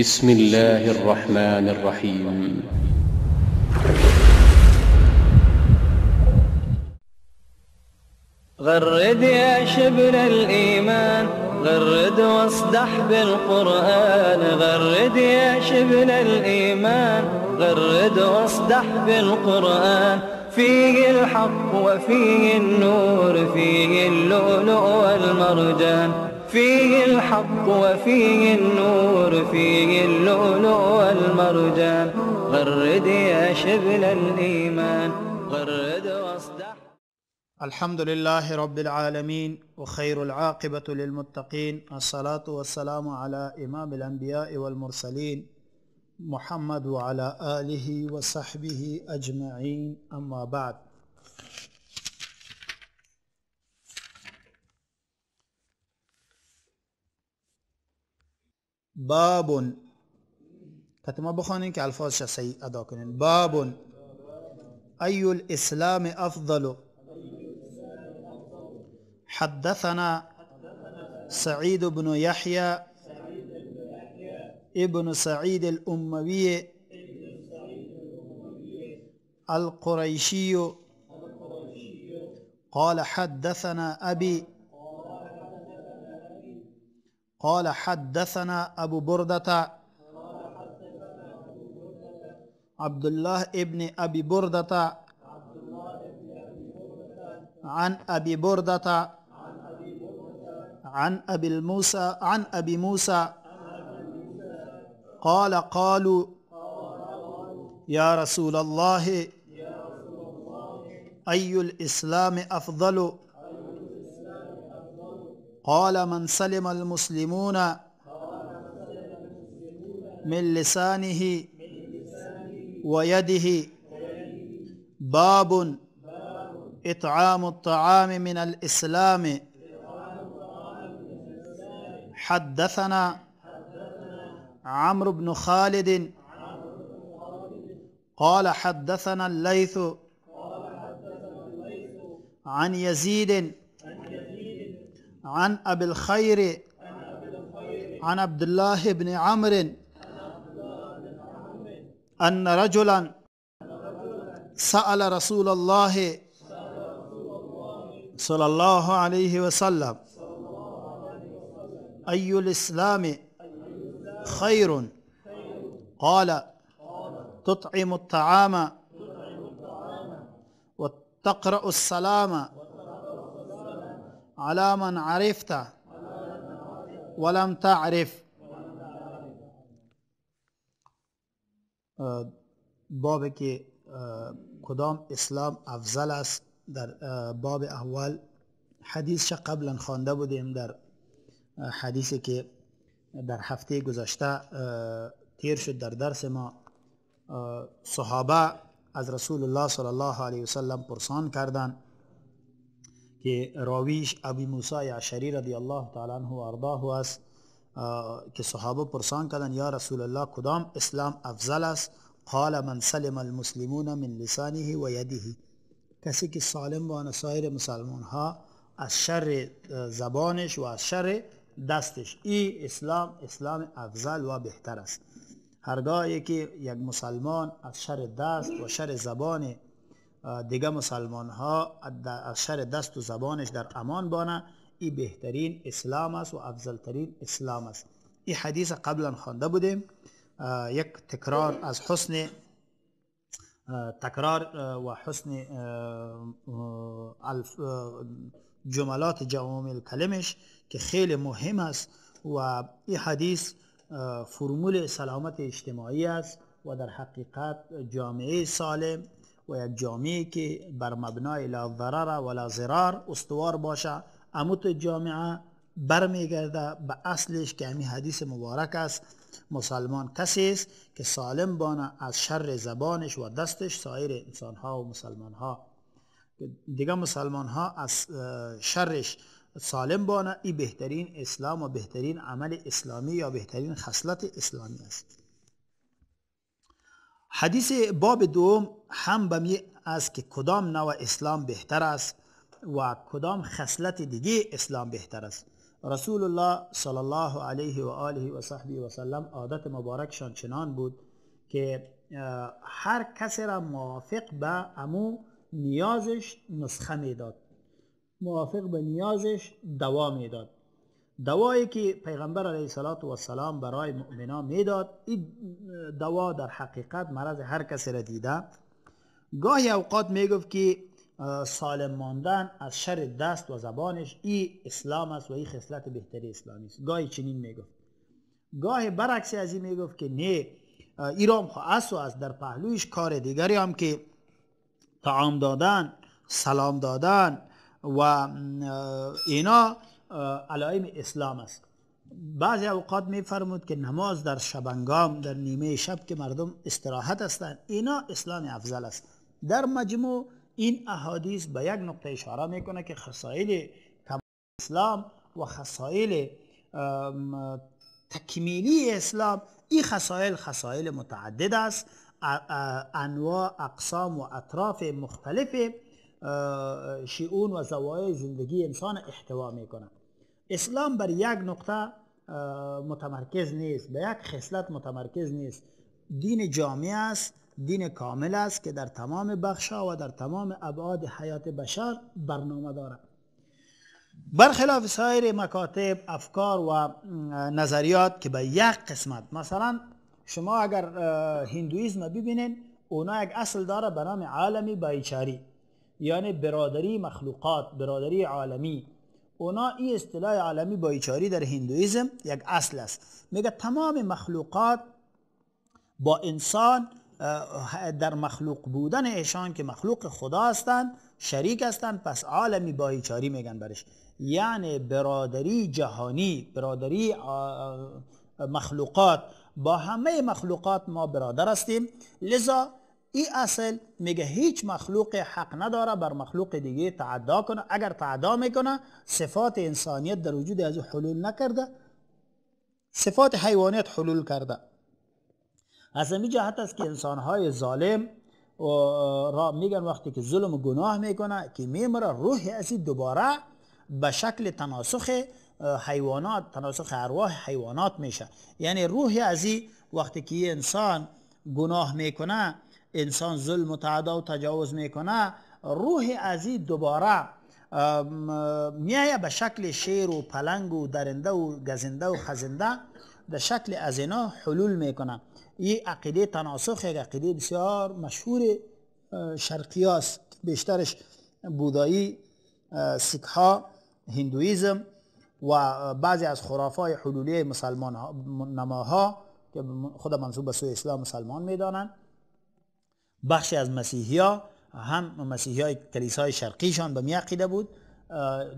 بسم الله الرحمن الرحيم غرد يا شبل الإيمان غرد واصدح بالقرآن غرد يا شبل الإيمان غرد واصدح بالقرآن فيه الحق وفيه النور فيه اللؤلؤ والمرجان فيه الحق وفيه النور فيه اللؤلؤ والمرجان غرد يا شبل الإيمان غرد واصدح الحمد لله رب العالمين وخير العاقبة للمتقين الصلاة والسلام على إمام الأنبياء والمرسلين محمد وعلى آله وصحبه أجمعين أما بعد باب حتى ما بخوانین که الفاظ شا ادا كنين باب اي الاسلام افضل حدثنا سعيد بن يحيى ابن سعيد الأموي القريشي قال حدثنا أبي قال حدثنا أبو بردة عبد الله ابن أبي بردة عن أبي بردة عن أبي الموسى عن أبي موسى قال قالوا يا رسول الله أي الإسلام أفضل قال من سلم المسلمون من لسانه ويده باب إطعام الطعام من الإسلام حدثنا عمرو بن خالد قال حدثنا الليث عن يزيد عن أبي الخير عن عبد الله بن عمرو أن رجلا سأل رسول الله صلى الله عليه وسلم أي الإسلام خير قال تطعم الطعام وتقرأ السلام على من عرفت ولم تعرف آه، باب كي آه، کدام اسلام افضل است در آه، باب اول حدیث چه قبلا خوانده بودیم در حدیثی که در هفته گذشته تیر شد در درس ما صحابه از رسول الله صلی الله علیه وسلم پرسان کردند که راویش ابی موسی عشری رضی الله تعالی عنه و ارضاه است که صحابه پرسان کردن یا رسول الله کدام اسلام افضل است قال من سلم المسلمون من لسانه و یده کسی که سالم بان سایر مسلمان ها از شر زبانش و از شر دستش ای اسلام اسلام افضل و بهتر است هرگاهی که یک مسلمان از شر دست و شر زبان دیگه مسلمان ها از شر دست و زبانش در امان بانه ای بهترین اسلام است و افضلترین اسلام است این حدیث قبلا خوانده بودیم یک تکرار از حسن تکرار و حسن جملات جوامع کلمش که خیلی مهم است و این حدیث فرمول سلامت اجتماعی است و در حقیقت جامعه سالم و یک جامعه که بر مبنای لا ضرر ولا ضرار استوار باشه اموت جامعه برمیگرده به اصلش که همین حدیث مبارک است مسلمان کسی است که سالم بانه از شر زبانش و دستش سایر انسان ها و مسلمان ها دیگه مسلمان ها از شرش سالم بانه ای بهترین اسلام و بهترین عمل اسلامی یا بهترین خصلت اسلامی است حدیث باب دوم هم به می است که کدام نوع اسلام بهتر است و کدام خصلت دیگه اسلام بهتر است رسول الله صلی الله علیه و آله و صحبی و سلم عادت مبارکشان چنان بود که هر کسی را موافق به امو نیازش نسخه میداد موافق به نیازش دوا میداد دوایی که پیغمبر علیه صلات و سلام برای مؤمنان میداد این دوا در حقیقت مرض هر کسی را دیده گاهی اوقات میگفت که سالم ماندن از شر دست و زبانش ای اسلام است و ای خصلت بهتری اسلامی است گاهی چنین میگفت گاهی برعکس از این میگفت که نه ایرام خو و از در پهلویش کار دیگری هم که تعام دادن سلام دادن و اینا علائم اسلام است بعضی اوقات میفرمود که نماز در شبنگام در نیمه شب که مردم استراحت هستند اینا اسلام افضل است در مجموع این احادیث به یک نقطه اشاره میکنه که خصائل اسلام و خصایل تکمیلی اسلام این خصایل خصایل متعدد است انواع اقسام و اطراف مختلف شیون و زوایای زندگی انسان احتوا میکنه اسلام بر یک نقطه متمرکز نیست به یک خصلت متمرکز نیست دین جامع است دین کامل است که در تمام بخشها و در تمام ابعاد حیات بشر برنامه دارد برخلاف سایر مکاتب افکار و نظریات که به یک قسمت مثلا شما اگر هندویزم ببینین اونا یک اصل داره به نام عالمی بایچاری یعنی برادری مخلوقات برادری عالمی اونا این اصطلاح عالمی بایچاری در هندویزم یک اصل است میگه تمام مخلوقات با انسان در مخلوق بودن ایشان که مخلوق خدا هستند شریک هستند پس عالمی بایچاری میگن برش یعنی برادری جهانی برادری مخلوقات با همه مخلوقات ما برادر هستیم لذا ای اصل میگه هیچ مخلوق حق نداره بر مخلوق دیگه تعدا کنه اگر تعدا میکنه صفات انسانیت در وجود از حلول نکرده صفات حیوانیت حلول کرده از این جهت است که انسان های ظالم را میگن وقتی که ظلم و گناه میکنه که میمره روح از دوباره به شکل تناسخ حیوانات تناسخ ارواح حیوانات میشه یعنی روح از وقتی که انسان گناه میکنه انسان ظلم و تعدا و تجاوز میکنه روح از دوباره میایه به شکل شیر و پلنگ و درنده و گزنده و خزنده به شکل از اینا حلول میکنه این عقیده تناسخ یک عقیده بسیار مشهور شرقی است بیشترش بودایی سکها هندویزم و بعضی از خرافای حلولی مسلمان نماها که خود منصوب به سوی اسلام مسلمان میدانند بخشی از مسیحیا هم مسیحی های کلیسای شرقیشان به میعقیده بود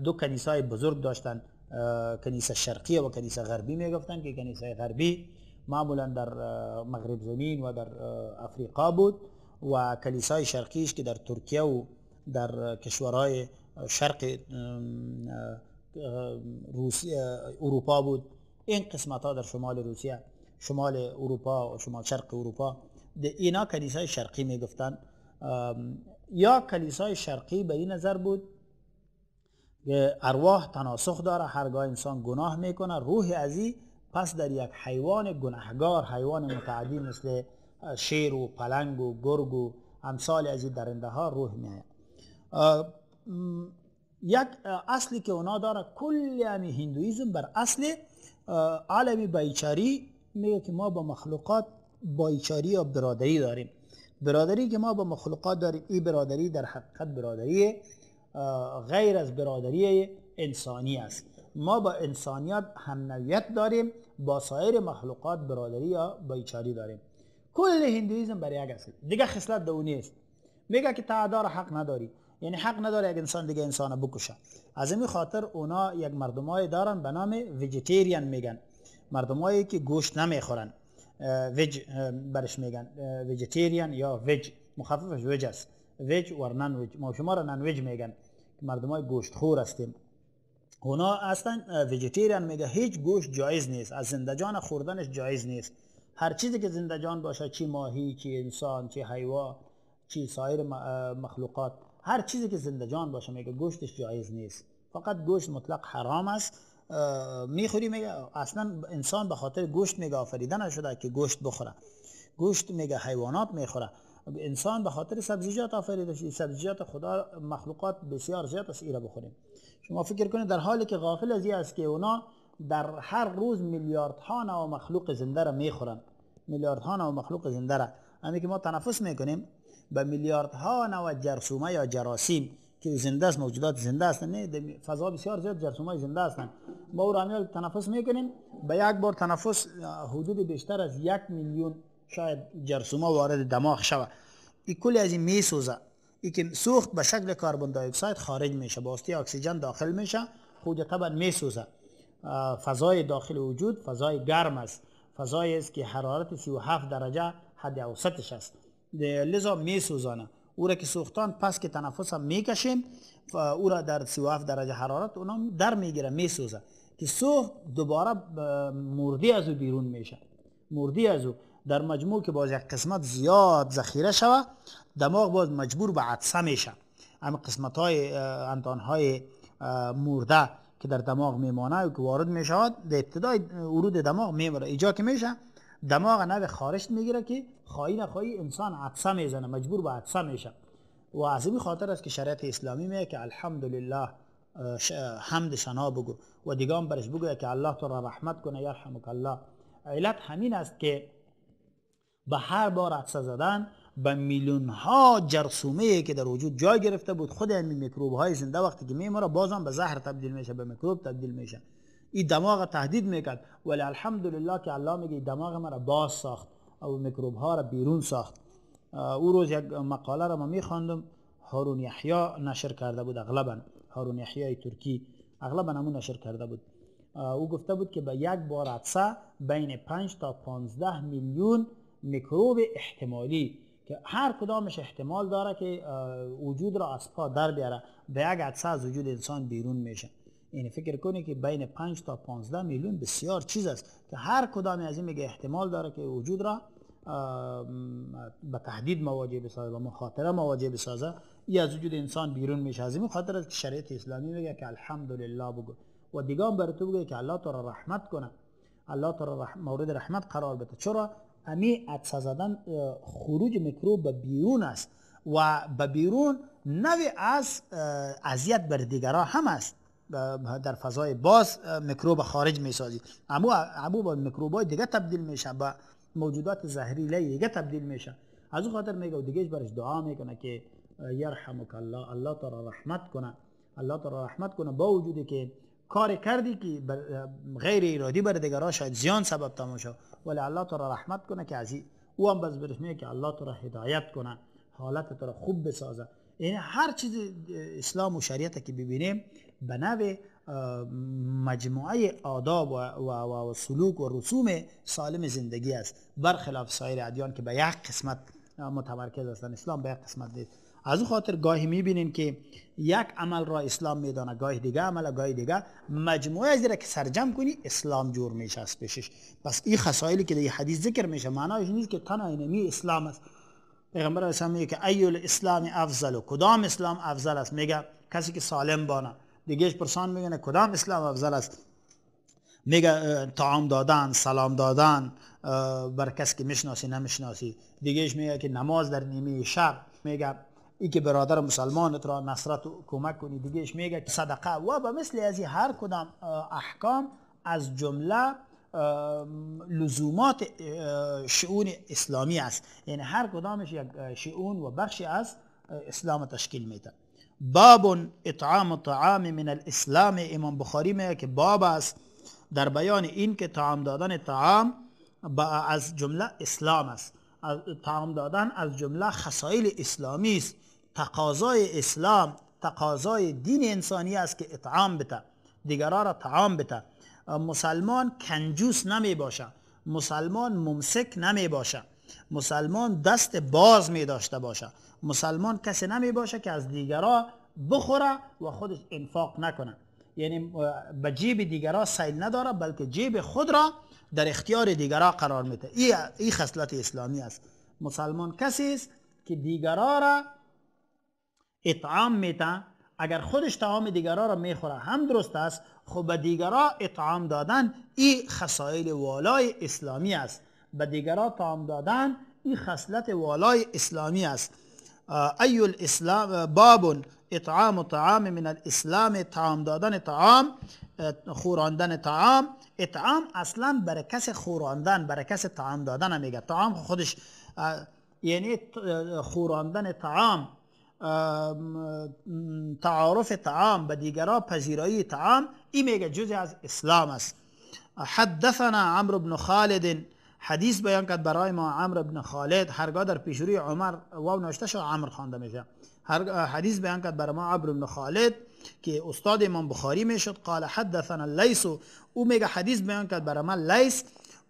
دو کنیسای بزرگ داشتن کنیسه شرقی و کنیسه غربی میگفتن که کنیسه غربی معمولا در مغرب زمین و در افریقا بود و کلیسای شرقیش که در ترکیه و در کشورهای شرق روسیه اروپا بود این قسمت ها در شمال روسیه شمال اروپا و شمال شرق اروپا اینا کلیسای شرقی میگفتن یا کلیسای شرقی به این نظر بود که ارواح تناسخ داره هرگاه انسان گناه میکنه روح ازی پس در یک حیوان گناهگار حیوان متعدی مثل شیر و پلنگ و گرگ و امثال ازی درنده ها روح می یک اصلی که اونا داره کل همی هندویزم بر اصل عالم بیچاری میگه که ما با مخلوقات بایچاری یا برادری داریم برادری که ما با مخلوقات داریم این برادری در حقیقت برادری غیر از برادری انسانی است ما با انسانیت هم نویت داریم با سایر مخلوقات برادری یا بایچاری داریم کل هندویزم برای یک است دیگه خصلت دو است میگه که تعدار حق نداری یعنی حق نداره یک انسان دیگه انسان بکشه از این خاطر اونا یک مردمایی دارن به نام ویژیتریان میگن مردمایی که گوشت نمیخورن وج برش میگن ویجیتریان یا وج مخففش وج است وج و نان ما شما را نان میگن مردم های گوشت خور هستیم اونا اصلا ویجیتریان میگه هیچ گوشت جایز نیست از زندجان خوردنش جایز نیست هر چیزی که زندجان باشه چی ماهی چی انسان چی حیوان چی سایر مخلوقات هر چیزی که زندجان باشه میگه گوشتش جایز نیست فقط گوشت مطلق حرام است میخوری میگه اصلا انسان به خاطر گوشت میگه آفریده نشده که گوشت بخوره گوشت میگه حیوانات میخوره انسان به خاطر سبزیجات آفریده شده سبزیجات خدا مخلوقات بسیار زیاد است ایره بخوریم شما فکر کنید در حالی که غافل از این است که اونا در هر روز میلیاردها نوع مخلوق زنده را میخورن میلیاردها نوع مخلوق زنده را همین که ما تنفس میکنیم به میلیاردها نوع جرثومه یا جراثیم که زنده است موجودات زنده است نه فضا بسیار زیاد جرثومه های زنده هستند ما او را تنفس میکنیم به یک بار تنفس حدود بیشتر از یک میلیون شاید جرثومه وارد دماغ شود این کلی از این میسوزه این که سوخت به شکل کربن دای اکساید خارج میشه باستی اکسیژن داخل میشه خود طبعا میسوزه فضای داخل وجود فضای گرم است فضایی است که حرارت 37 درجه حد اوسطش است لذا میسوزانه او را که سوختان پس که تنفس هم میکشیم و او را در 37 درجه حرارت اونا در میگیره میسوزه که سوخت دوباره مردی از او بیرون میشه مردی از او در مجموع که باز یک قسمت زیاد ذخیره شوه دماغ باز مجبور به عدسه میشه همین قسمت های انتان های مرده که در دماغ میمانه و که وارد میشود در ابتدای ورود دماغ میمره ایجا که میشه دماغ نه خارشت خارش میگیره که خواهی نخواهی انسان عدسه میزنه مجبور به عدسه میشه و از این خاطر است که شریعت اسلامی میگه که الحمدلله حمد شنا بگو و دیگه هم برش بگو که الله تو را رحمت کنه یرحمک الله علت همین است که به هر بار عدسه زدن به میلیون ها جرسومه که در وجود جای گرفته بود خود این میکروب های زنده وقتی که میمره بازم به زهر تبدیل میشه به میکروب تبدیل میشه این دماغ تهدید میکرد ولی الحمدلله که الله میگه دماغ مرا باز ساخت او میکروب ها را بیرون ساخت او روز یک مقاله را ما میخواندم هارون یحیی نشر کرده بود اغلبا هارون یحیی ترکی اغلبا همون نشر کرده بود او گفته بود که به یک بار عدسه بین 5 تا 15 میلیون میکروب احتمالی که هر کدامش احتمال داره که وجود را از پا در بیاره به یک عدسه از وجود انسان بیرون میشه یعنی فکر کنی که بین 5 تا 15 میلیون بسیار چیز است که هر کدام از این میگه احتمال داره که وجود را به تهدید مواجه بسازه و مخاطره مواجه بسازه ای از وجود انسان بیرون میشه از این خاطر است که شریعت اسلامی میگه که الحمدلله بگو و دیگه هم تو بگه که الله تو را رحمت کنه الله تو را رحم... مورد رحمت قرار بده چرا امی از زدن خروج میکروب به بیرون است و به بیرون نوی از اذیت بر دیگران هم است در فضای باز میکروب خارج میسازی اما امو با میکروبای دیگه تبدیل میشه به موجودات زهری یک تبدیل میشه از اون خاطر میگه و دیگهش برش دعا میکنه که یرحمک الله الله تو رحمت کنه الله تو رحمت کنه با وجودی که کار کردی که غیر ارادی بر دیگران شاید زیان سبب تماشا ولی الله تو را رحمت کنه که از او هم بس برش میگه که الله تو را هدایت کنه حالت تو خوب بسازه یعنی هر چیز اسلام و شریعت که ببینیم به مجموعه آداب و, و, و سلوک و رسوم سالم زندگی است برخلاف سایر ادیان که به یک قسمت متمرکز هستند اسلام به یک قسمت نیست از اون خاطر گاهی میبینین که یک عمل را اسلام میدانه گاهی دیگه عمل گاهی دیگه مجموعه از را که سرجم کنی اسلام جور میشه از پیشش پس این خصایلی که در حدیث ذکر میشه معنایش نیست که تنها اینمی اسلام است پیغمبر اسلام میگه که ایول اسلام افضل و کدام اسلام افضل است میگه کسی که سالم بانه دیگهش پرسان میگنه کدام اسلام افضل است میگه تعام دادن سلام دادن بر کس که میشناسی نمیشناسی دیگهش میگه که نماز در نیمه شب میگه ای که برادر مسلمانت را نصرت و کمک کنی دیگهش میگه که صدقه و به مثل از هر کدام احکام از جمله لزومات شعون اسلامی است یعنی هر کدامش یک شعون و بخشی از اسلام تشکیل میده باب اطعام و طعام من الاسلام امام بخاری میگه که باب است در بیان این که طعام دادن طعام از جمله اسلام است طعام دادن از جمله خصایل اسلامی است تقاضای اسلام تقاضای دین انسانی است که اطعام بته دیگرا را طعام بته مسلمان کنجوس نمی باشه مسلمان ممسک نمی باشه مسلمان دست باز می داشته باشه مسلمان کسی نمی باشه که از دیگرا بخوره و خودش انفاق نکنه یعنی به جیب دیگرا سیل نداره بلکه جیب خود را در اختیار دیگرا قرار میده این ای خصلت اسلامی است مسلمان کسی است که دیگرا را اطعام میده اگر خودش تعام دیگرا را میخوره هم درست است خب به دیگرا اطعام دادن این خصایل والای اسلامی است به دیگران تام دادن این خصلت والای اسلامی است ای الاسلام باب اطعام و طعام من الاسلام طعام دادن طعام خوراندن طعام اطعام اصلا برای کس خوراندن برای کس طعام دادن میگه طعام خودش یعنی خوراندن طعام تعارف طعام به دیگرا پذیرایی طعام این میگه جزی از اسلام است حدثنا عمرو بن خالد حدیث بیان کرد برای ما عمر بن خالد هرگاه در پیشوری عمر و نوشته شو عمر خوانده میشه هر حدیث بیان کرد برای ما عمر بن خالد که استاد امام بخاری میشد قال حدثنا لیس او میگه حدیث بیان کرد برای ما لیس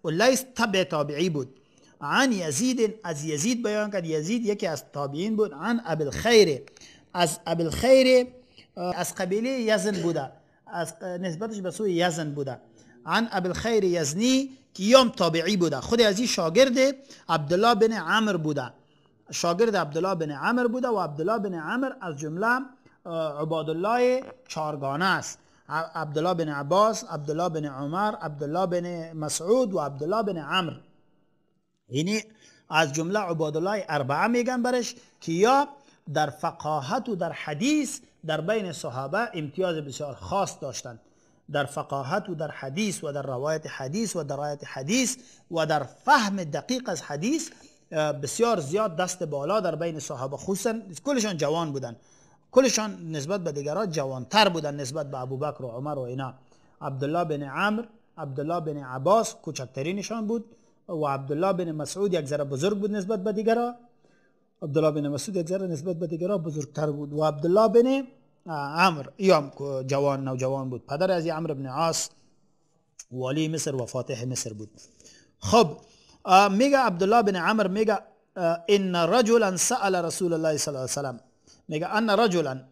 و لیس تبع تابعی بود عن یزید از یزید بیان کرد یزید یکی از تابعین بود عن ابل خیر از ابل خیر از قبیله یزن بوده از نسبتش به سوی یزن بوده عن ابل خیر یزنی کیام تابعی بوده، خود از این شاگرد عبدالله بن عمر بوده شاگرد عبدالله بن عمر بوده و عبدالله بن عمر از جمله الله چارگانه است عبدالله بن عباس عبدالله بن عمر عبدالله بن مسعود و عبدالله بن عمر یعنی از جمله الله اربعه میگن برش که یا در فقاهت و در حدیث در بین صحابه امتیاز بسیار خاص داشتند در فقاهت و در حدیث و در روایت حدیث و در روایت حدیث و در فهم دقیق از حدیث بسیار زیاد دست بالا در بین صحابه خصوصا کلشان جوان بودن کلشان نسبت به دیگران جوانتر بودن نسبت به ابوبکر و عمر و اینا عبدالله بن عمر عبدالله بن عباس کوچکترینشان بود و عبدالله بن مسعود یک ذره بزرگ بود نسبت به دیگران عبدالله بن مسعود یک ذره نسبت به دیگران بزرگتر بود و عبدالله بن آه، عمر يوم جوان نو جوان بود پدر از عمر ابن عاص والی مصر و فاتح مصر بود خب آه، میگه عبدالله بن عمر میگه آه، ان رجلا سأل رسول الله صلی الله علیه وسلم میگه ان رجلا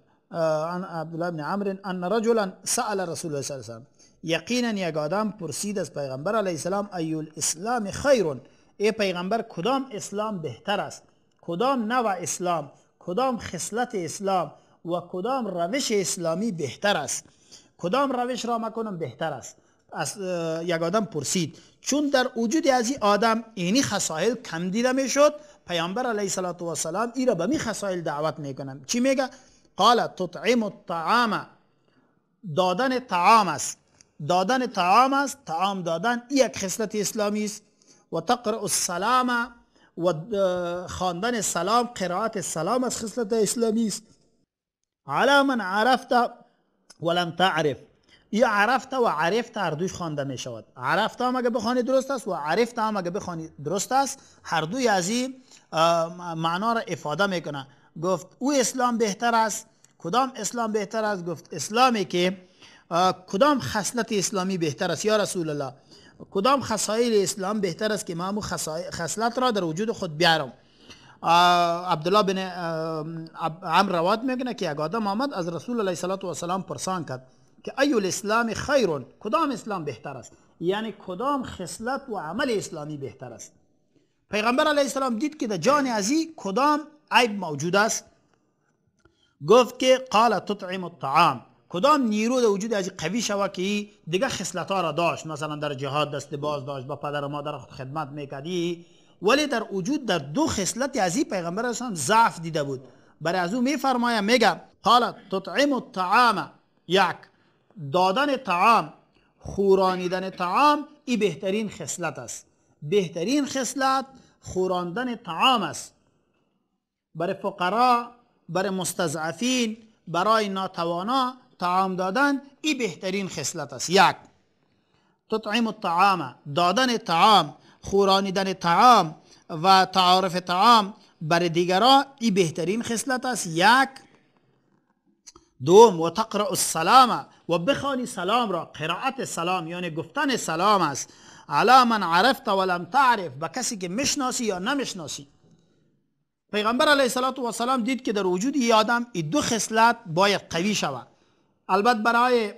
ان عبدالله بن عمر ان رجلا سأل رسول الله صلی الله علیه وسلم یقینا یک آدم پرسید از پیغمبر علیه السلام ای الاسلام خیر ای پیغمبر کدام اسلام بهتر است کدام نوع اسلام کدام خصلت اسلام و کدام روش اسلامی بهتر است کدام روش را مکنم بهتر است از یک آدم پرسید چون در وجود از این آدم اینی خصایل کم دیده میشد پیامبر علیه صلات و سلام ای را به می خصایل دعوت میکنم چی میگه قال تطعیم الطعام دادن طعام است دادن طعام است طعام دادن یک خصلت اسلامی است و تقرع السلام و خواندن سلام قرائت سلام از خصلت اسلامی است علی من عرفت ولم تعرف یا عرفت و عرفت هر دوش خوانده می شود عرفت هم اگه بخوانی درست است و عرفت هم اگه بخوانی درست است هر دوی از این معنا را افاده میکنه گفت او اسلام بهتر است کدام اسلام بهتر است گفت اسلامی که کدام خصلت اسلامی بهتر است یا رسول الله کدام خصایل اسلام بهتر است که ما خصلت را در وجود خود بیارم عبدالله بن عمر رواد میکنه که یک آدم آمد از رسول علیه و سلام پرسان کرد که ایو الاسلام خیرون کدام اسلام بهتر است یعنی کدام خصلت و عمل اسلامی بهتر است پیغمبر علیه السلام دید که در جان ازی کدام عیب موجود است گفت که قال تطعم الطعام کدام نیرو در وجود از قوی شوه که دیگه خصلت ها را داشت مثلا در جهاد دست باز داشت با پدر و مادر خدمت میکردی ولی در وجود در دو خصلت از این پیغمبر اسلام ضعف دیده بود برای از او میفرمایم میگه قال تطعم الطعام یک دادن طعام خورانیدن طعام ای بهترین خصلت است بهترین خصلت خوراندن طعام است برای فقرا برای مستضعفین برای ناتوانا طعام دادن ای بهترین خصلت است یک تطعیم الطعام دادن طعام خورانیدن طعام و تعارف طعام بر دیگرا ای بهترین خصلت است یک دوم و تقرع السلام و بخوانی سلام را قرائت سلام یعنی گفتن سلام است علا من عرفت و لم تعرف به کسی که مشناسی یا نمشناسی. پیغمبر علیه صلات و سلام دید که در وجود ای آدم ای دو خصلت باید قوی شود البته برای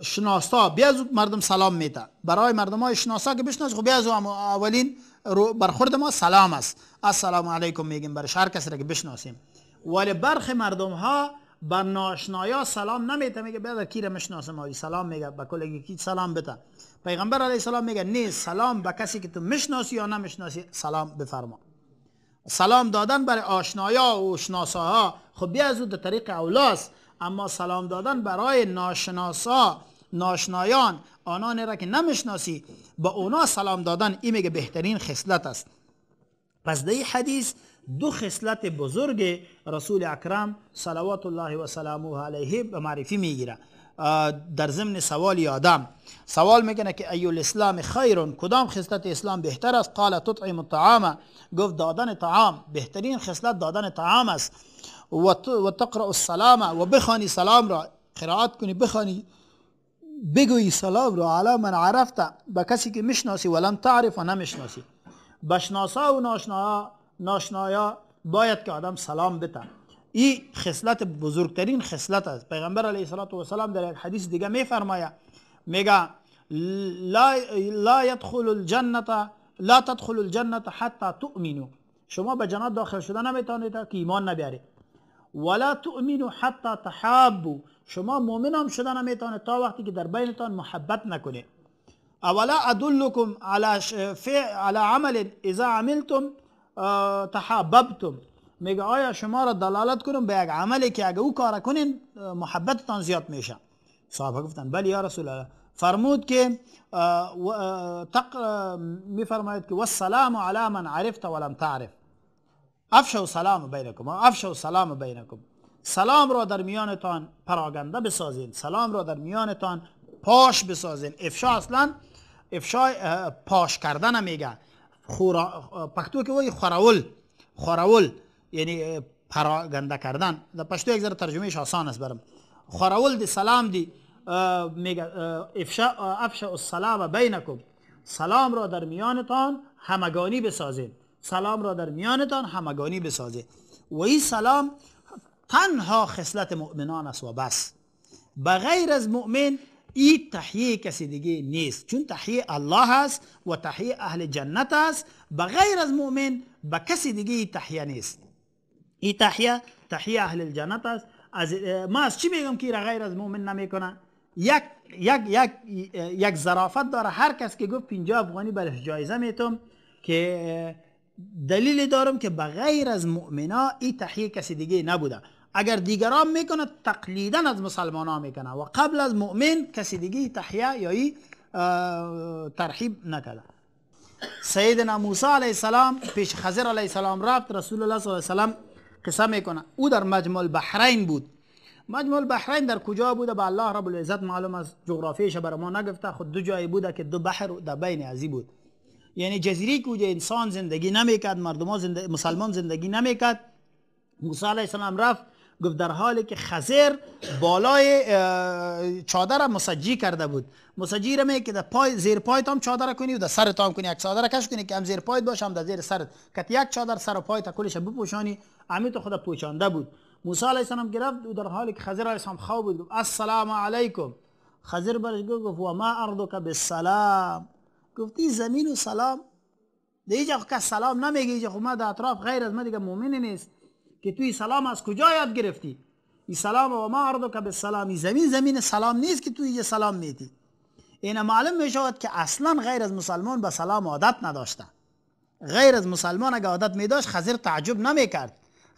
شناسا بیا از مردم سلام میده برای مردم های شناسا که بشناس خب بیا از اولین برخورد ما سلام است السلام علیکم میگیم برای هر کسی را که بشناسیم ولی برخی مردم ها بر ناشنایا سلام نمیده میگه بیا کی را مشناسم آی سلام میگه به کل کی سلام بده پیغمبر علیه السلام میگه نه سلام به کسی که تو مشناسی یا نمیشناسی سلام بفرما سلام دادن برای آشنایا و ها خب بیا از طریق اولاست اما سلام دادن برای ناشناسا ناشنایان آنان را که نمیشناسی با اونا سلام دادن این میگه بهترین خصلت است پس در حدیث دو خصلت بزرگ رسول اکرم صلوات الله و سلامه علیه به معرفی میگیره در ضمن سوالی آدم سوال میکنه که ایو الاسلام خیرون کدام خصلت اسلام بهتر است قال تطعم الطعام گفت دادن طعام بهترین خصلت دادن طعام است و تقرأ السلام و بخاني سلام را قرائت کنی بخاني بگویی سلام را على من عرفت به کسی که میشناسی ولم تعرف و نمیشناسی بشناسا و ناشنایا ناشنایا باید که آدم سلام بده ای خصلت بزرگترین خصلت است پیغمبر علیه السلام در یک حدیث دیگه میفرماید میگه لا لا يدخل الجنه لا تدخل الجنه حتى تؤمنوا شما به جنات داخل شده نمیتونید تا که ایمان نبیارید ولا تؤمنوا حتى تحابوا شما مؤمن هم شدن نمیتونه تا وقتی که در بینتان محبت نکنه اولا ادلکم على على عمل اذا عملتم تحاببتم میگه آیا شما را دلالت کنم به یک عملی که اگه او کار کنین محبتتان زیاد میشه صحابه گفتن بله یا رسول الله فرمود که میفرماید که والسلام على من عرفت ولم تعرف و سلام بینکم و سلام بینکم سلام را در میانتان پراگنده بسازین سلام را در میانتان پاش بسازین افشا اصلا افشا پاش کردن میگه خورا... پختو که وای خراول خوراول یعنی پراگنده کردن در پشتو یک ذره ترجمهش آسان است برم خوراول دی سلام دی میگه افشا افشا السلام بینکم سلام را در میانتان همگانی بسازید سلام را در میانتان همگانی بسازه و این سلام تنها خصلت مؤمنان است و بس بغیر از مؤمن این تحیه کسی دیگه نیست چون تحیه الله است و تحیه اهل جنت است بغیر از مؤمن به کسی دیگه تحیه نیست این تحیه تحیه اهل جنت است از ما از چی میگم که غیر از مؤمن نمیکنه یک یک یک یک ظرافت داره هر کس که گفت 50 افغانی برش جایزه میتم که دلیل دارم که بغیر از مؤمنا ای تحیه کسی دیگه نبوده اگر دیگران میکنه تقلیدا از مسلمان ها میکنه و قبل از مؤمن کسی دیگه تحیه یا ای ترحیب نکرده سیدنا موسی علیه السلام پیش خزر علیه السلام رفت رسول الله صلی الله علیه وسلم قصه میکنه او در مجمع بحرین بود مجمع بحرین در کجا بوده به الله رب العزت معلوم از جغرافیش بر ما نگفته خود دو جایی بوده که دو بحر در بین ازی بود یعنی جزیره کجا انسان زندگی نمیکرد مردم زندگی، مسلمان زندگی نمیکرد موسی علیه السلام رفت گفت در حالی که خزر بالای چادر مسجی کرده بود مسجی رمه که در پای زیر پایت هم چادر کنی و در سر تام کنی یک چادر کش کنی که هم زیر پایت باشه هم در زیر سرت کت یک چادر سر و پای تا کلش بپوشانی امی خود خدا پوشانده بود موسی علیه السلام گرفت و در حالی که خزر علیه السلام خواب بود گفت السلام علیکم خزر برش گفت و ما ارضک بالسلام گفتی زمین و سلام نه هیچ که سلام نمیگه خود ما در اطراف غیر از ما دیگه مؤمن نیست که توی سلام از کجا یاد گرفتی ای سلام و ما اردو که به سلامی زمین زمین سلام نیست که توی سلام میدی این معلوم میشود که اصلا غیر از مسلمان به سلام عادت نداشته غیر از مسلمان اگه عادت میداشت خزیر تعجب نمیکرد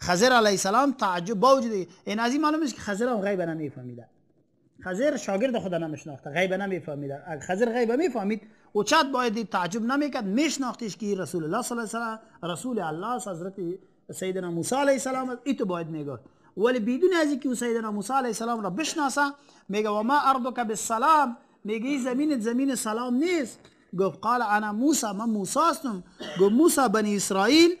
کرد علیه السلام تعجب باوجود این از این معلوم است که خزیر هم غیبه نمیفهمیده خزیر شاگرد خود نمیشناخته غیبه نمیفهمیده اگه غیبه میفهمید او چت باید تعجب نمیکرد میشناختیش که رسول الله صلی الله علیه رسول الله حضرت سیدنا موسی علیه السلام ایتو باید میگفت ولی بدون از اینکه سیدنا موسی علیه السلام را بشناسه میگه و ما ارضک بالسلام میگه زمین زمین سلام نیست گفت قال انا موسی من موسی هستم گفت موسی بنی اسرائیل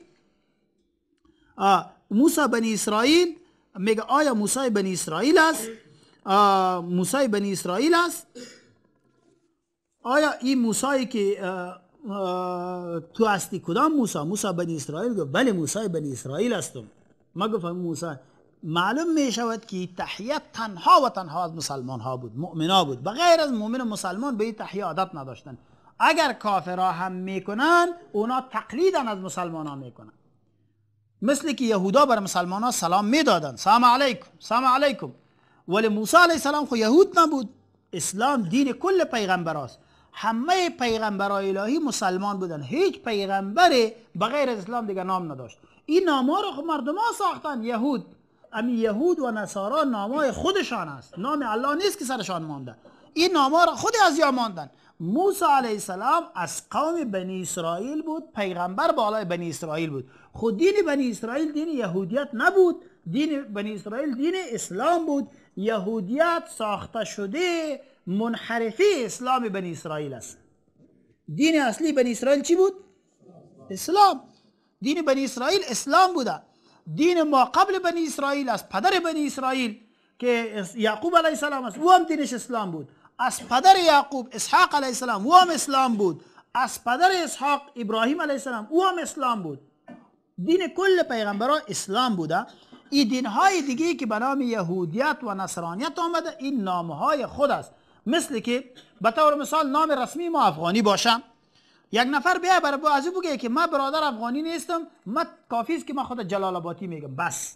موسی بنی اسرائیل میگه آیا موسی بنی اسرائیل است موسی بنی اسرائیل است آیا این موسایی که تو هستی کدام موسا موسا بنی اسرائیل گفت بله موسای بنی اسرائیل هستم ما گفتم موسا معلوم می شود که تحیه تنها و تنها از مسلمان ها بود مؤمنا بود بغیر از مؤمن و مسلمان به این تحیه عادت نداشتن اگر کافرها هم میکنن اونا تقلیدن از مسلمان ها میکنن مثل که یهودا بر مسلمان ها سلام میدادن سلام علیکم سلام علیکم ولی موسی علیه السلام خو یهود نبود اسلام دین کل پیغمبر است همه پیغمبرای الهی مسلمان بودن هیچ پیغمبری بغیر از اسلام دیگه نام نداشت این ناما رو خب مردم ها ساختن یهود امی یهود و نصارا نامای خودشان است نام الله نیست که سرشان مانده این ناما را خود از یا ماندن موسی علیه السلام از قوم بنی اسرائیل بود پیغمبر بالای بنی اسرائیل بود خود دین بنی اسرائیل دین یهودیت نبود دین بنی اسرائیل دین اسلام بود یهودیت ساخته شده منحرفی اسلام بنی اسرائیل است دین اصلی بنی اسرائیل چی بود؟ اسلام دین بنی اسرائیل اسلام بوده دین ما قبل بنی اسرائیل از پدر بنی اسرائیل که یعقوب علیه السلام است او هم دینش اسلام بود از پدر یعقوب اسحاق علیه السلام او هم اسلام بود از پدر اسحاق ابراهیم علیه السلام او هم اسلام بود دین کل پیغمبرا اسلام بوده این دین های دیگه که به نام یهودیت و نصرانیت آمده این نام های خود است مثل که به طور مثال نام رسمی ما افغانی باشم یک نفر بیا بر از بگه که ما برادر افغانی نیستم ما کافی است که ما خود جلال آبادی میگم بس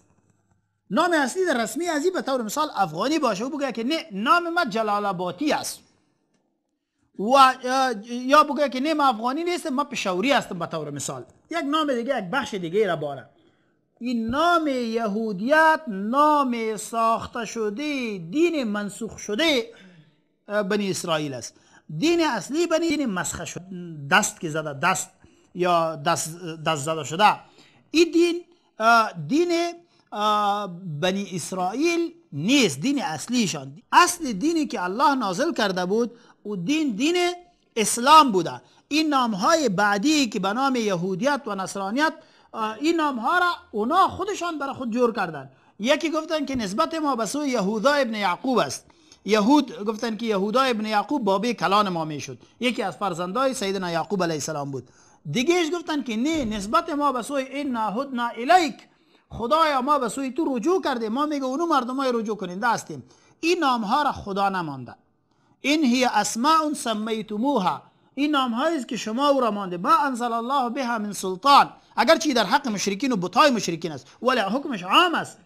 نام اصلی در رسمی ازی به طور مثال افغانی باشه و بگه که نه نام ما جلال آبادی است و یا بگه که نه ما افغانی نیستم ما پشوری هستم به طور مثال یک نام دیگه یک بخش دیگه را باره این نام یهودیت نام ساخته شده دین منسوخ شده بنی اسرائیل است دین اصلی بنی دین مسخه شده دست که زده دست یا دست, دست زده شده این دین دین بنی اسرائیل نیست دین اصلیشان اصل دینی که الله نازل کرده بود او دین دین اسلام بوده این نام های بعدی که به نام یهودیت و نصرانیت این نام ها را اونا خودشان برای خود جور کردن یکی گفتن که نسبت ما به سوی یهودا ابن یعقوب است یهود گفتن که یهودا ابن یعقوب بابی کلان ما میشد یکی از فرزندای سیدنا یعقوب علیه السلام بود دیگهش گفتن که نه نسبت ما به سوی این هدنا الیک خدایا ما به سوی تو رجوع کرده ما میگه اونو مردمای رجوع کننده هستیم این نام ها را خدا نمانده این هی اسماء سمیتموها این نام هایی که شما او را مانده ما انزل الله بها من سلطان اگر چی در حق مشرکین و بتای مشرکین است ولی حکمش عام است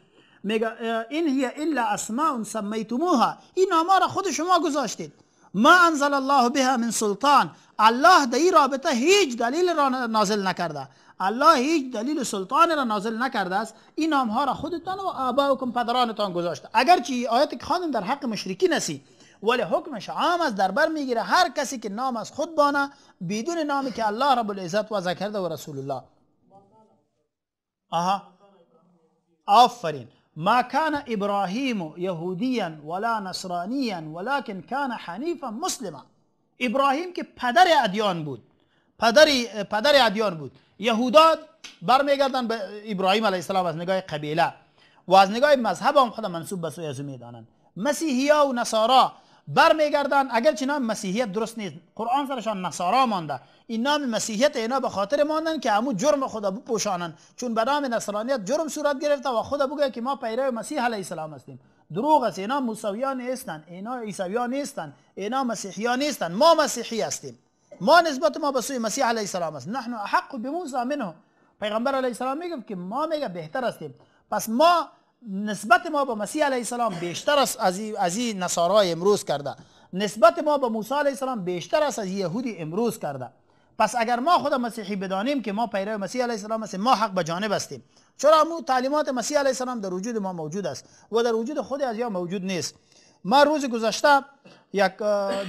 میگه این هی الا اسماء سمیتموها این نامه را خود شما گذاشتید ما انزل الله بها من سلطان الله در این رابطه هیچ دلیل را نازل نکرده الله هیچ دلیل سلطان را نازل نکرده است این نام ها را خودتان و آباؤکم پدرانتان گذاشته اگرچه آیت که خواندیم در حق مشرکین نسی ولی حکمش عام است در بر میگیره هر کسی که نام از خود بانه بدون نامی که الله رب العزت وضع کرده و رسول الله آها آفرین ما کان ابراهیم یهودیا ولا نصرانیا ولکن کان حنیفا مسلما ابراهیم که پدر ادیان بود پدر پدر ادیان بود یهودا برمیگردن به ابراهیم علیه السلام از نگاه قبیله و از نگاه مذهب هم خود منصوب به سوی از میدانند مسیحی و نصارا بر میگردن اگرچه نام مسیحیت درست نیست قرآن سرشان نصارا مانده این نام مسیحیت اینا به خاطر ماندن که همو جرم خدا بپوشانن چون به نصرانیت جرم صورت گرفته و خدا بگه که ما پیرو مسیح علیه السلام هستیم دروغ است اینا موسویان نیستن اینا عیسویان نیستن اینا مسیحیان نیستن ما مسیحی هستیم ما نسبت ما به سوی مسیح علیه السلام است نحن احق بموسی منه پیغمبر علیه السلام میگه که ما میگه بهتر هستیم پس ما نسبت ما به مسیح علیه السلام بیشتر از از این نصارای امروز کرده نسبت ما به موسی علیه السلام بیشتر است از یهودی امروز کرده پس اگر ما خود مسیحی بدانیم که ما پیرو مسیح علیه السلام هستیم ما حق به جانب هستیم چرا مو تعلیمات مسیح علیه السلام در وجود ما موجود است و در وجود خود از یا موجود نیست ما روز گذشته یک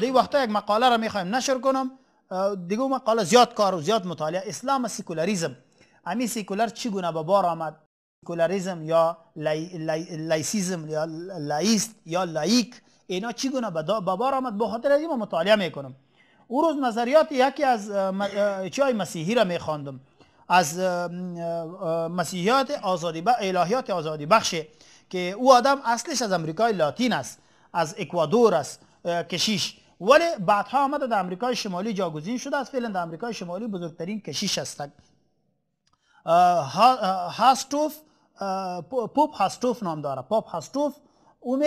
دی وقت یک مقاله را میخوایم نشر کنم دیگه مقاله زیاد کار و زیاد مطالعه اسلام سکولاریسم امی سیکولر چی گونه به بار آمد سکولاریزم یا یا لایست یا لایک اینا چی گونه بابار آمد به خاطر ما مطالعه میکنم او روز نظریات یکی از چای مسیحی را میخواندم از مسیحیات آزادی بخش الهیات آزادی بخش که او آدم اصلش از امریکای لاتین است از اکوادور است کشیش ولی بعدها آمده در امریکای شمالی جاگزین شده از فعلا در امریکای شمالی بزرگترین کشیش است هاستوف پوپ هستوف نام داره پاپ هاستوف او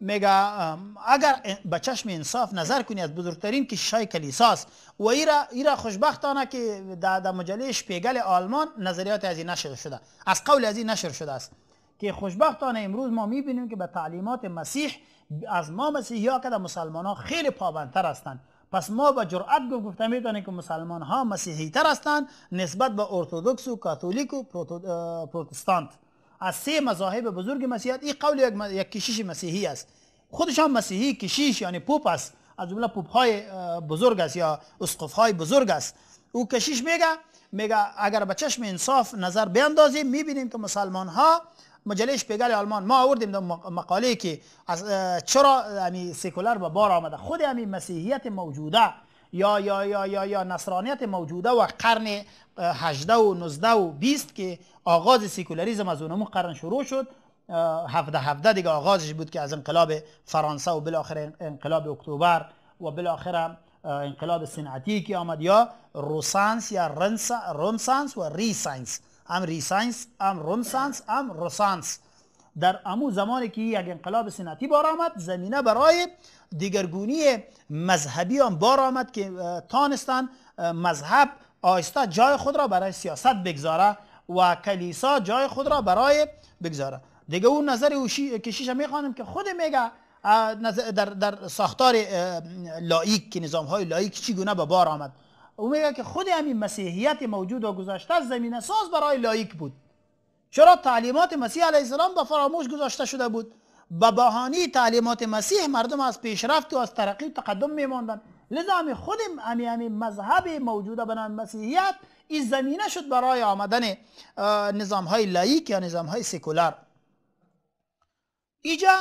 میگه اگر به چشم انصاف نظر کنی از بزرگترین کشش شای کلیساست و ایرا, ایرا خوشبختانه که در مجله شپیگل آلمان نظریات از این نشر شده از قول از این نشر شده است که خوشبختانه امروز ما میبینیم که به تعلیمات مسیح از ما مسیحی ها که مسلمان ها خیلی پابندتر هستند پس ما به جرأت گفته میتونیم که مسلمان ها مسیحی تر هستند نسبت به ارتودکس و کاتولیک و پروتستانت از سه مذاهب بزرگ مسیحیت این قول یک, یک کشیش مسیحی است خودش هم مسیحی کشیش یعنی پوپ است از جمله پوپ های بزرگ است یا اسقف های بزرگ است او کشیش میگه میگه اگر به چشم انصاف نظر بیندازیم میبینیم که مسلمان ها مجله شپیگل آلمان ما آوردیم در مقاله که از چرا امی یعنی سکولر به بار آمده خود امی مسیحیت موجوده یا یا یا یا یا نصرانیت موجوده و قرن 18 و 19 و 20 که آغاز سکولاریزم از اونمون قرن شروع شد 17 17 دیگه آغازش بود که از انقلاب فرانسه و بالاخره انقلاب اکتبر و بالاخره انقلاب صنعتی که آمد یا روسانس یا رنسانس و ریسانس ام ریسانس، ام رونسانس ام روسانس در امو زمانی که یک انقلاب سنتی بار آمد زمینه برای دیگرگونی مذهبی هم بار آمد که تانستان مذهب آیستا جای خود را برای سیاست بگذاره و کلیسا جای خود را برای بگذاره دیگه اون نظر اوشی... کشیش میخوانم که خود میگه در, در ساختار لایک که نظام های لایک چی گونه به بار آمد او میگه که خود همین مسیحیت موجود و گذاشته زمینه ساز برای لایک بود چرا تعلیمات مسیح علیه السلام به فراموش گذاشته شده بود به بهانه تعلیمات مسیح مردم از پیشرفت و از ترقی و تقدم میماندند لذا همین خود همین همی مذهب موجوده به نام مسیحیت این زمینه شد برای آمدن نظام های لایک یا نظام های سکولار ایجا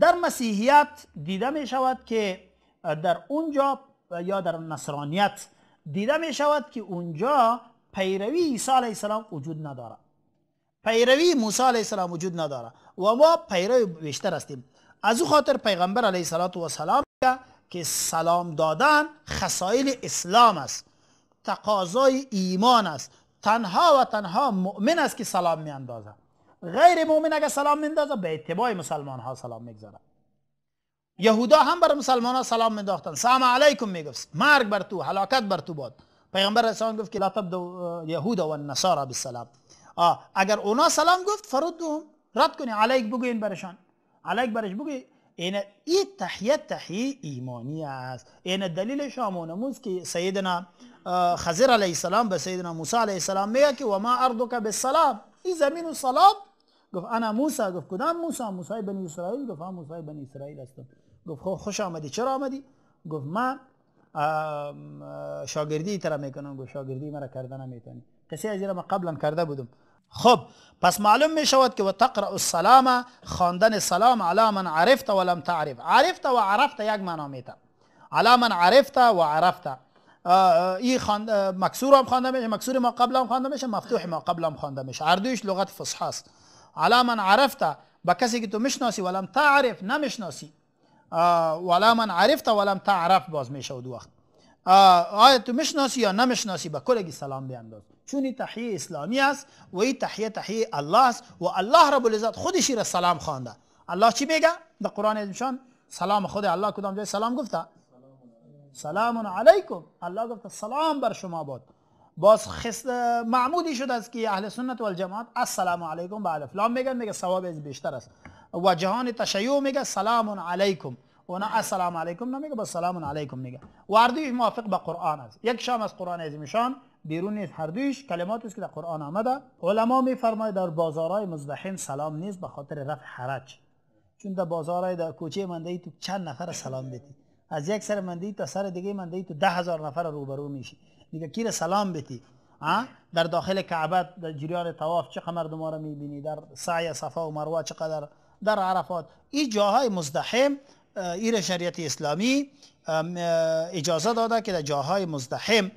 در مسیحیت دیده می شود که در اونجا و یا در نصرانیت دیده می شود که اونجا پیروی عیسی علیه السلام وجود نداره پیروی موسی علیه السلام وجود نداره و ما پیروی بیشتر هستیم از او خاطر پیغمبر علیه السلام که سلام دادن خصایل اسلام است تقاضای ایمان است تنها و تنها مؤمن است که سلام می میاندازه غیر مؤمن اگر سلام میندازه به اتباع مسلمان ها سلام میگذاره یهودا هم بر مسلمان ها سلام میداختن سلام علیکم میگفت مرگ بر تو هلاکت بر تو باد پیغمبر رسان گفت که لا دو یهودا و النصارا بالسلام اگر اونا سلام گفت فرود هم رد کنی علیک بگوین برشان علیک برش بگوی این ای تحیه تحیه ایمانی است این دلیل همون نموز که سیدنا خضر علیه السلام به سیدنا موسی علیه السلام میگه که و ما ارضک بالسلام این زمین و گفت انا موسی گفت کدام موسی موسی بنی اسرائیل گفت موسی بنی اسرائیل هستم گفت خب خوش آمدی چرا آمدی گفت من شاگردی ترا میکنم گفت شاگردی مرا کرده نمیتونی کسی از ما قبلا کرده بودم خب پس معلوم می شود که و تقرا السلام خواندن سلام علی من عرفت و لم تعرف عرفت و عرفت یک معنا میته علی من عرفت و عرفت ای خواند مکسور هم خوانده میشه مکسور ما قبل هم خوانده میشه مفتوح ما قبل هم خوانده میشه هر دویش لغت فصحاست علی من عرفت به کسی که تو میشناسی ولم تعرف نمیشناسی ولا من عرفت ولم تعرف باز میشه دو وقت آیا تو میشناسی یا نمیشناسی به کلگی سلام بیانداز چون این تحیه اسلامی است و این تحیه تحیه الله است و الله رب العزت خودشی را سلام خوانده الله چی میگه در قرآن ازمشان سلام خود الله کدام جای سلام گفته سلام علیکم الله گفته سلام بر شما باد باز معمودی شده است که اهل سنت والجماعت السلام علیکم با الف لام میگن میگه ثواب از بیشتر است و جهان تشیع میگه سلام علیکم اونا السلام علیکم نمیگه با سلام علیکم میگه و موافق به قرآن است یک شام از قرآن عظیمشان بیرون نیست هر دویش کلمات است که در قرآن آمده علما میفرمایند در بازارهای مزدحم سلام نیست به خاطر رفع حرج چون در بازارهای در کوچه منده تو چند نفر سلام بدی از یک سر منده تا سر دیگه منده تو ده هزار نفر روبرو میشی دیگه کیر سلام بدی در داخل کعبه در جریان طواف چقدر مردم را میبینی در سعی صفا و مروه چقدر در عرفات این جاهای مزدحم ایر شریعت اسلامی اجازه داده که در جاهای مزدحم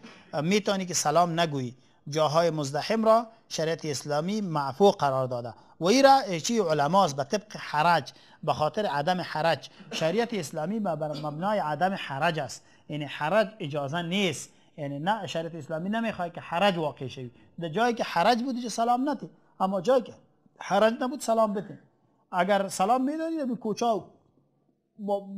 میتونی که سلام نگویی جاهای مزدحم را شریعت اسلامی معفو قرار داده و ای را چی است به طبق حرج به خاطر عدم حرج شریعت اسلامی مبنای عدم حرج است یعنی حرج اجازه نیست یعنی نه شریعت اسلامی نمیخواد که حرج واقع شوی در جایی که حرج بودی سلام نتی اما جایی که حرج نبود سلام بده اگر سلام میدادید به یعنی کوچه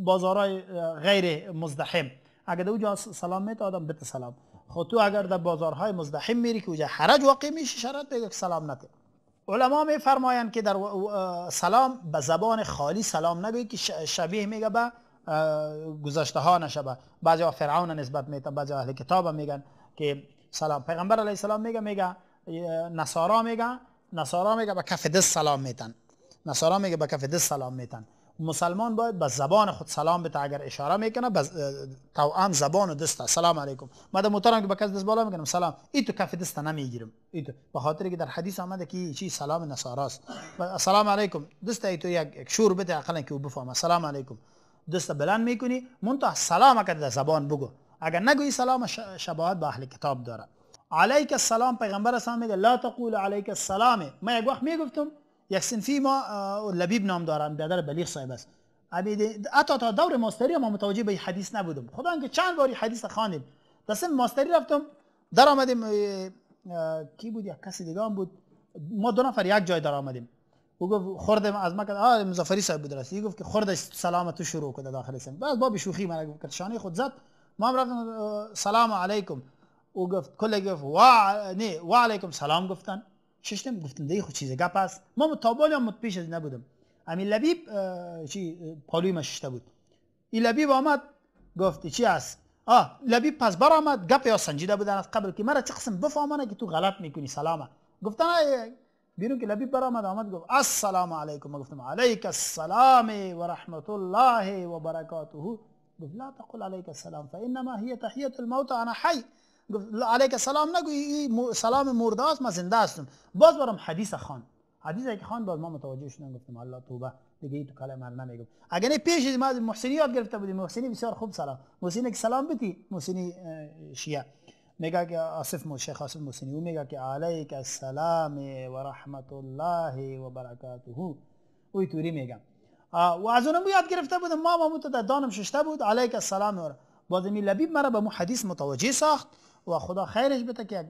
بازارهای غیر مزدحم اگر اونجا سلام میت آدم بت سلام خود خب تو اگر در بازارهای مزدحم میری که اونجا حرج واقع میشه شرط بگه سلام نده علما میفرمایند که در سلام به زبان خالی سلام نگوی که شبیه میگه به گذشته ها نشه بعضی ها فرعون نسبت میتن بعضی اهل کتاب میگن که سلام پیغمبر علیه السلام میگه میگه نصارا میگه نصارا میگه به کف دست سلام میتن نصارا میگه به کف دست سلام میتن مسلمان باید به زبان خود سلام بده اگر اشاره میکنه به توام زبان و دست سلام علیکم ما محترم که به کس دست بالا میکنم سلام این تو کف دست نمیگیرم این تو به خاطر که در حدیث آمده که چی سلام نصاراست سلام علیکم دست ای تو یک شور بده اقلا که او بفهمه سلام علیکم دست بلند میکنی منتها سلام کرده در زبان بگو اگر نگویی سلام شباهت به اهل کتاب داره علیک السلام پیغمبر اسلام میگه لا تقول علیک السلام ما یک وقت میگفتم یک سنفی ما لبیب نام دارم بیادر بلیغ صاحب است حتی تا دور ماستری ما متوجه به حدیث نبودم خدا خب که چند باری حدیث خواندیم دست ماستری رفتم در آمدیم کی بود یک کسی دیگه هم بود ما دو نفر یک جای در آمدیم او گفت خوردم از مکه آ مظفری صاحب بود راستی گفت که خوردش سلام تو شروع کرد داخل سن بعد باب شوخی من گفت شانه خود زد ما هم سلام علیکم او گفت کل گفت وا نه و سلام گفتن ششتم گفتم دیگه خود خب چیز گپ است ما متابال هم پیش نبودم همین لبیب چی پالوی ما ششته بود این لبیب آمد گفت چی است آه لبیب پس آمد گپ یا سنجیده بودن از قبل که مرا چه قسم بفهمانه که تو غلط میکنی سلامه گفتن بیرون که لبیب برآمد آمد گفت السلام علیکم ما گفتم علیک السلام و رحمت الله و برکاته گفت لا تقل علیک السلام فانما هی تحیه الموت انا حی علیک سلام نگوی سلام مرده است من زنده هستم باز برام حدیث خان حدیث که خان باز ما متوجه شدن گفتم الله توبه دیگه تو کلام من نمیگم اگر نه پیش ما محسنی یاد گرفته بودیم محسنی بسیار خوب سلام محسنی که سلام بتی محسنی شیعه میگه که آصف مو شیخ آصف محسنی او میگه که علیک السلام و رحمت الله و برکاته اوی توری میگم و از اونم یاد گرفته بودم ما ما تا دانم ششته بود علیک السلام و بازمی لبیب مرا به مو حدیث متوجه ساخت و خدا خیرش بده که یک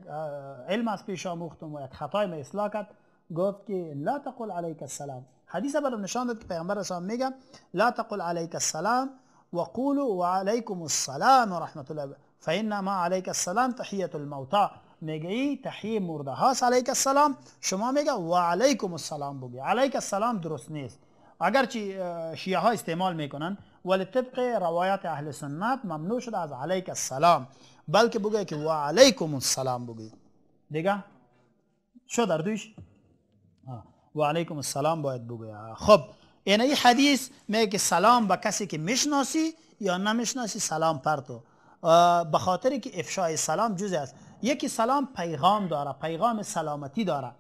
علم از پیش آموختم و یک خطای ما اصلاح کرد گفت که لا تقل علیک السلام حدیث برام نشان داد که پیغمبر اسلام میگه لا تقل علیک السلام و قولوا و علیکم السلام و رحمت الله فان ما علیک السلام تحیه الموتا میگه ای تحیه مرده علیک السلام شما میگه و علیکم السلام بگی علیک السلام درست نیست چی شیعه ها استعمال میکنن ولی طبق روایات اهل سنت ممنوع شده از علیک السلام بلکه بگه که و علیکم السلام بگه دیگه شو در دوش و السلام باید بگه خب این ای حدیث میگه که سلام به کسی که میشناسی یا نمیشناسی سلام پرتو به خاطر که افشای سلام جز است یکی سلام پیغام داره پیغام سلامتی داره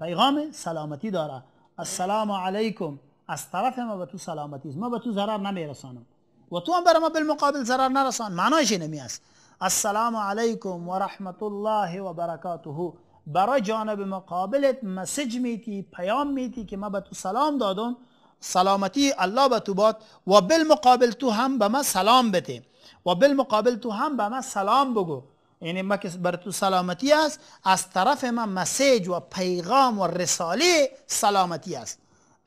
پیغام سلامتی داره السلام علیکم از طرف ما به تو سلامتی است ما به تو ضرر نمیرسانم و تو هم برای ما بالمقابل ضرر نرسان معنایش نمی است السلام علیکم و رحمت الله و برکاته برای جانب مقابلت مسج میتی پیام میتی که ما به تو سلام دادم سلامتی الله به تو باد و بالمقابل تو هم به ما سلام بده و بالمقابل تو هم به ما سلام بگو یعنی ما که بر تو سلامتی است از طرف من مسج و پیغام و رساله سلامتی است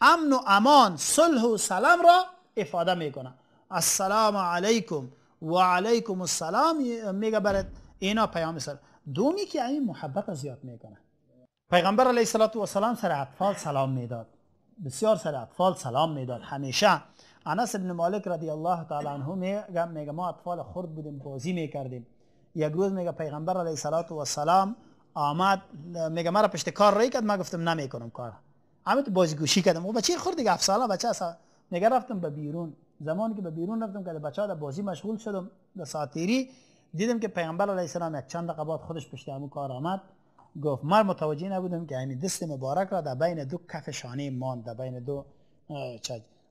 امن و امان صلح و سلام را افاده میکنه السلام علیکم و علیکم السلام میگه برد اینا پیام سر دومی که این محبت زیاد میکنه پیغمبر علیه و سلام سر اطفال سلام میداد بسیار سر اطفال سلام میداد همیشه انس ابن مالک رضی الله تعالی عنه میگه میگه ما اطفال خرد بودیم بازی میکردیم یک روز میگه پیغمبر علیه و سلام آمد میگه مرا پشت کار رایی کرد ما گفتم نمیکنم کار همین تو بازی گوشی کردم و بچه خرد دیگه افسالا بچه اصلا میگه رفتم به بیرون زمانی که به بیرون رفتم که بچه ها در بازی مشغول شدم در ساعتیری دیدم که پیامبر علیه السلام یک چند دقیقه خودش پشت همون کار آمد گفت من متوجه نبودم که این دست مبارک را در بین دو کف شانه ماند در بین دو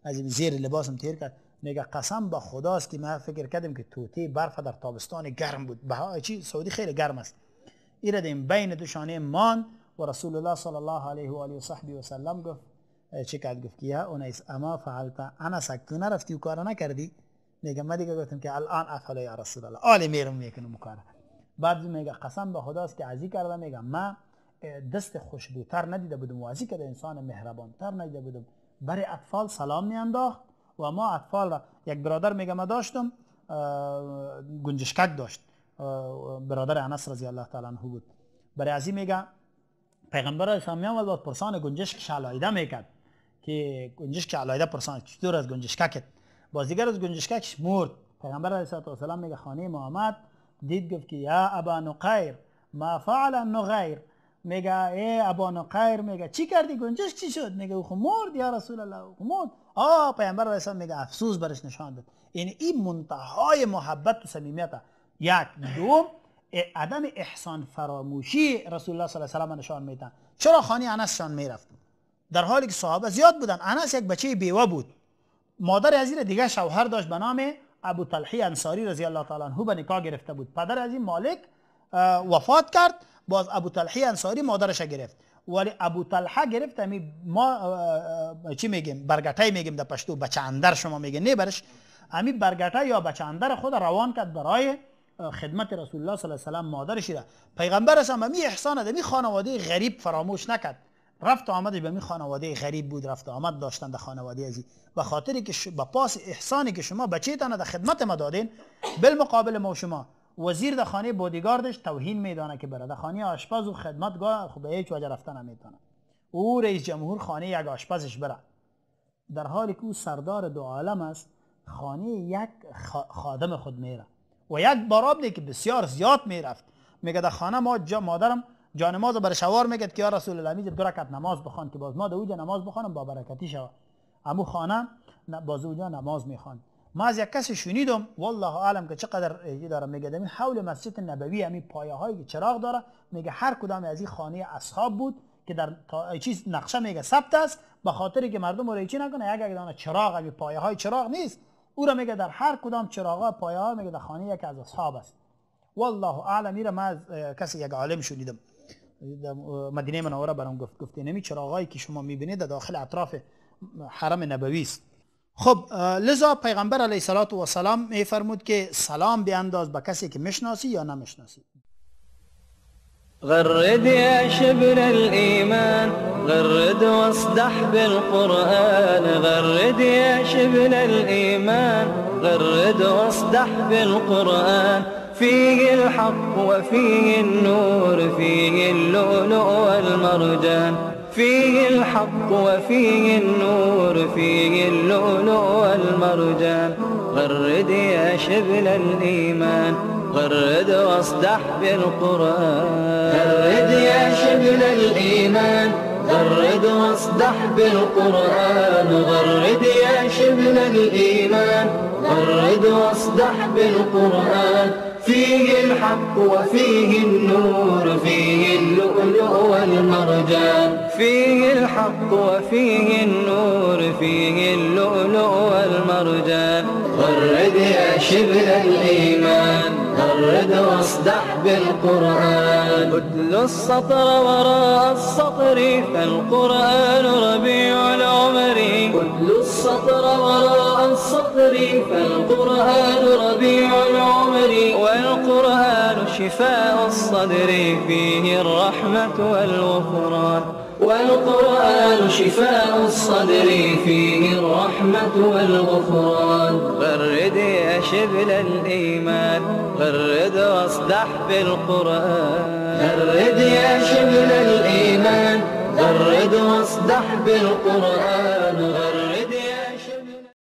از این زیر لباسم تیر کرد میگه قسم به خداست که من فکر کردم که توتی برف در تابستان گرم بود به چی سعودی خیلی گرم است را این بین دو شانه ماند و رسول الله صلی الله علیه و آله و صحبی و سلم گفت شکایت گفت کیا اونیس اما فعلتا انا سکتونه رفتی و کار نکردی میگم من دیگه گفتم که الان افعل یا رسول الله آلی میرم میکنم کارا بعد میگه قسم به خداست که عزی کردم میگم من دست خوشبوتر ندیده بودم و عزی که انسان مهربانتر ندیده بودم برای اطفال سلام میانداخت و ما اطفال را یک برادر میگم ما داشتم گنجشکک داشت برادر انس رضی الله تعالی عنه بود برای عزی میگه پیغمبر اسلام و با پرسان گنجشک شلایده میکرد که گنجشک علایده پرسان چطور از کت بازیگر از گنجشککش مرد پیغمبر علیه السلام میگه خانه محمد دید گفت که یا ابا نقیر ما فعل نغیر میگه ای ابا قیر میگه چی کردی گنجشک چی شد میگه او مرد یا رسول الله مرد آ پیغمبر علیه السلام میگه افسوس برش نشان داد این یعنی این منتهای محبت و صمیمیت یک دوم عدم احسان فراموشی رسول الله صلی الله علیه و سلم نشان میدن چرا خانی انس میرفت در حالی که صحابه زیاد بودن انس یک بچه بیوه بود مادر عزیز دیگه شوهر داشت به نام ابو طلحی انصاری رضی الله تعالی عنه به نکاح گرفته بود پدر از این مالک وفات کرد باز ابو طلحی انصاری مادرش گرفت ولی ابو طلحه گرفت می یعنی ما چی میگیم برگتای میگیم در پشتو بچه اندر شما میگه نه برش امی برگته یا بچه اندر خود روان کرد برای خدمت رسول الله صلی الله علیه و مادرش را پیغمبر هم می احسان می خانواده غریب فراموش نکرد رفت آمدی به می خانواده غریب بود رفت آمد داشتن در خانواده ازی و خاطری که به پاس احسانی که شما بچه تانه در خدمت ما دادین بالمقابل ما شما وزیر در خانه بودیگاردش توهین میدانه که برده خانه آشپز و خدمتگاه خب به هیچ وجه رفتن نمیتونه او رئیس جمهور خانه یک آشپزش بره در حالی که او سردار دو عالم است خانه یک خادم خود میره و یک باراب که بسیار زیاد میرفت میگه در خانه ما جا مادرم رو بر شوار میگد که یا رسول الله میگه دو رکعت نماز بخوان که باز ما در نماز بخوانم با برکتی شوم امو خانه باز اوجا نماز میخوان ما از یک کسی شنیدم والله عالم که چقدر ایجی داره میگه این حول مسجد نبوی همین پایه هایی که چراغ داره میگه هر کدام از این خانه اصحاب بود که در تا... چیز نقشه میگه ثبت است به خاطری که مردم رو چی نکنه یک دانه چراغ همین پایه های چراغ نیست او را میگه در هر کدام چراغ پایه ها میگه در خانه یک از اصحاب است والله اعلم را ما از کسی یک عالم شنیدم مدینه منوره برام گفت گفت نمی چرا چراغایی که شما میبینید در داخل اطراف حرم نبوی است خب لذا پیغمبر علیه صلات و سلام می فرمود که سلام بیانداز به کسی که مشناسی یا نمیشناسی غرد يا شبل الإيمان غرد واصدح بالقرآن غرد يا شبل الإيمان غرد واصدح بالقرآن فيه الحق وفيه النور فيه وردان فيه الحق وفيه النور فيه اللؤلؤ والمرجان غرد يا شبل الإيمان غرد واصدح بالقرآن غرد يا شبل الإيمان غرد واصدح بالقرآن غرد يا شبل الإيمان غرد واصدح بالقرآن فيه الحق وفيه النور فيه اللؤلؤ والمرجان فيه الحق وفيه النور فيه اللؤلؤ والمرجان غرد يا شبل الإيمان فرد واصدح بالقرآن أتل السطر وراء السطر فالقرآن ربيع العمر أتل السطر وراء السطر فالقرآن ربيع العمر والقرآن شفاء الصدر فيه الرحمة والغفران والقرآن شفاء الصدر فيه الرحمة والغفران غرد يا شبل الإيمان غرد واصدح بالقرآن غرد يا شبل الإيمان غرد واصدح بالقرآن